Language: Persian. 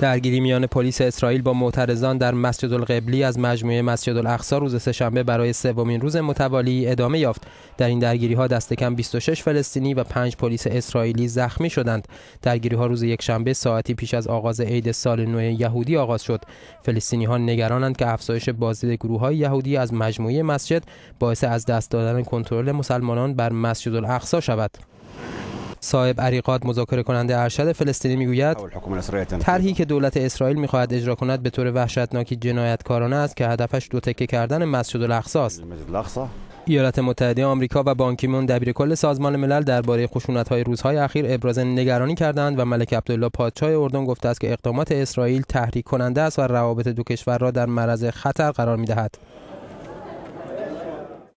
درگیری میان پلیس اسرائیل با معترضان در مسجد القبلی از مجموعه مسجد الاقصی روز سهشنبه برای سومین روز متوالی ادامه یافت در این درگیری ها دست کم 26 فلسطینی و 5 پلیس اسرائیلی زخمی شدند درگیری ها روز یکشنبه ساعتی پیش از آغاز عید سال نو یهودی آغاز شد فلسطینی ها نگرانند که افزایش بازدید گروه های یهودی از مجموعه مسجد باعث از دست دادن کنترل مسلمانان بر مسجد الاقصی شود صاحب عریقات مذاکره کننده ارشد فلسطینی میگوید طرحی که دولت اسرائیل میخواهد اجرا کند به طور وحشتناکی جنایتکارانه است که هدفش دو تکه کردن مسجد الاقصا است ایالات متحده آمریکا و بانکیمون کل سازمان ملل درباره های روزهای اخیر ابراز نگرانی کردند و ملک عبدالله پادشاه اردن گفته است که اقدامات اسرائیل تحریک کننده است و روابط دو کشور را در معرض خطر قرار میدهد.